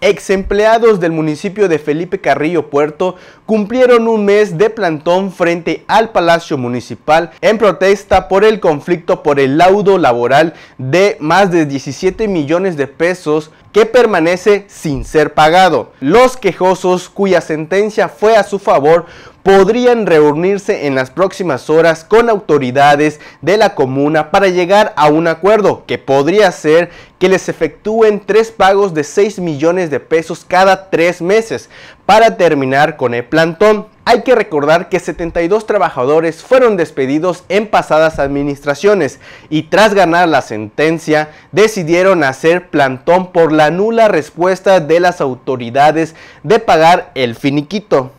ex empleados del municipio de Felipe Carrillo Puerto cumplieron un mes de plantón frente al Palacio Municipal en protesta por el conflicto por el laudo laboral de más de 17 millones de pesos que permanece sin ser pagado. Los quejosos cuya sentencia fue a su favor podrían reunirse en las próximas horas con autoridades de la comuna para llegar a un acuerdo que podría ser que les efectúen tres pagos de 6 millones de pesos cada tres meses para terminar con el plantón. Hay que recordar que 72 trabajadores fueron despedidos en pasadas administraciones y tras ganar la sentencia decidieron hacer plantón por la nula respuesta de las autoridades de pagar el finiquito.